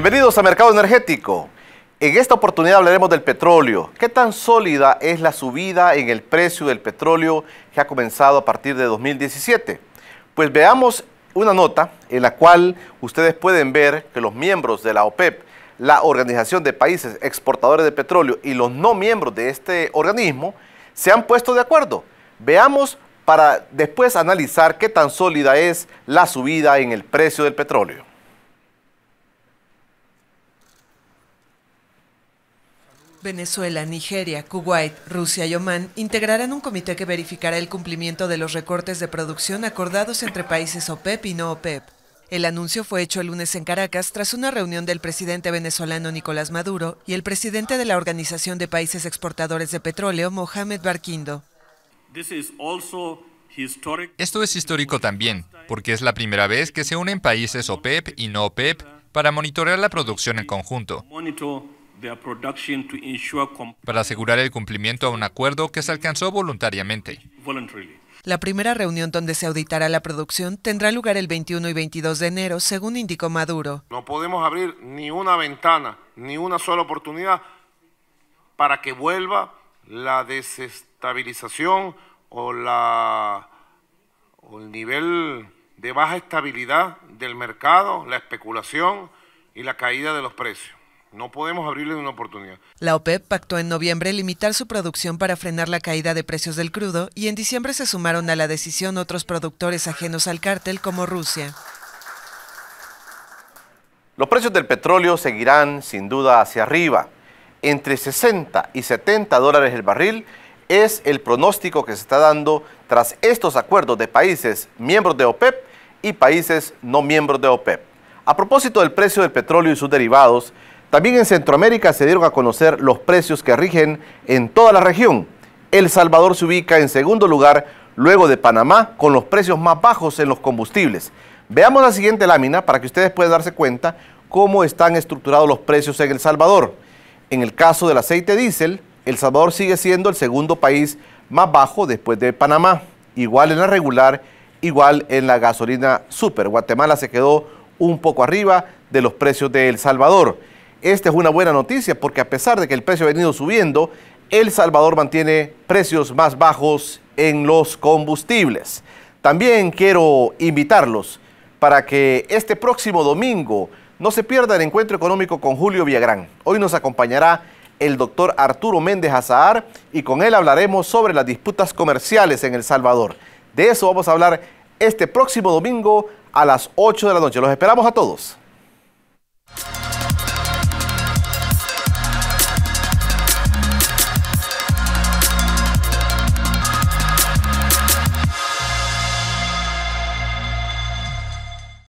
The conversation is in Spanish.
Bienvenidos a Mercado Energético. En esta oportunidad hablaremos del petróleo. ¿Qué tan sólida es la subida en el precio del petróleo que ha comenzado a partir de 2017? Pues veamos una nota en la cual ustedes pueden ver que los miembros de la OPEP, la Organización de Países Exportadores de Petróleo y los no miembros de este organismo se han puesto de acuerdo. Veamos para después analizar qué tan sólida es la subida en el precio del petróleo. Venezuela, Nigeria, Kuwait, Rusia y Oman integrarán un comité que verificará el cumplimiento de los recortes de producción acordados entre países OPEP e y no OPEP. E el anuncio fue hecho el lunes en Caracas tras una reunión del presidente venezolano Nicolás Maduro y el presidente de la Organización de Países Exportadores de Petróleo, Mohamed Barquindo. Esto es histórico también, porque es la primera vez que se unen países OPEP e y no OPEP para monitorear la producción en conjunto para asegurar el cumplimiento a un acuerdo que se alcanzó voluntariamente. La primera reunión donde se auditará la producción tendrá lugar el 21 y 22 de enero, según indicó Maduro. No podemos abrir ni una ventana, ni una sola oportunidad para que vuelva la desestabilización o, o el nivel de baja estabilidad del mercado, la especulación y la caída de los precios. No podemos abrirle una oportunidad. La OPEP pactó en noviembre limitar su producción para frenar la caída de precios del crudo y en diciembre se sumaron a la decisión otros productores ajenos al cártel como Rusia. Los precios del petróleo seguirán sin duda hacia arriba. Entre 60 y 70 dólares el barril es el pronóstico que se está dando tras estos acuerdos de países miembros de OPEP y países no miembros de OPEP. A propósito del precio del petróleo y sus derivados, también en Centroamérica se dieron a conocer los precios que rigen en toda la región. El Salvador se ubica en segundo lugar luego de Panamá con los precios más bajos en los combustibles. Veamos la siguiente lámina para que ustedes puedan darse cuenta cómo están estructurados los precios en El Salvador. En el caso del aceite diésel, El Salvador sigue siendo el segundo país más bajo después de Panamá, igual en la regular, igual en la gasolina super. Guatemala se quedó un poco arriba de los precios de El Salvador. Esta es una buena noticia porque a pesar de que el precio ha venido subiendo, El Salvador mantiene precios más bajos en los combustibles. También quiero invitarlos para que este próximo domingo no se pierda el encuentro económico con Julio Villagrán. Hoy nos acompañará el doctor Arturo Méndez Azahar y con él hablaremos sobre las disputas comerciales en El Salvador. De eso vamos a hablar este próximo domingo a las 8 de la noche. Los esperamos a todos.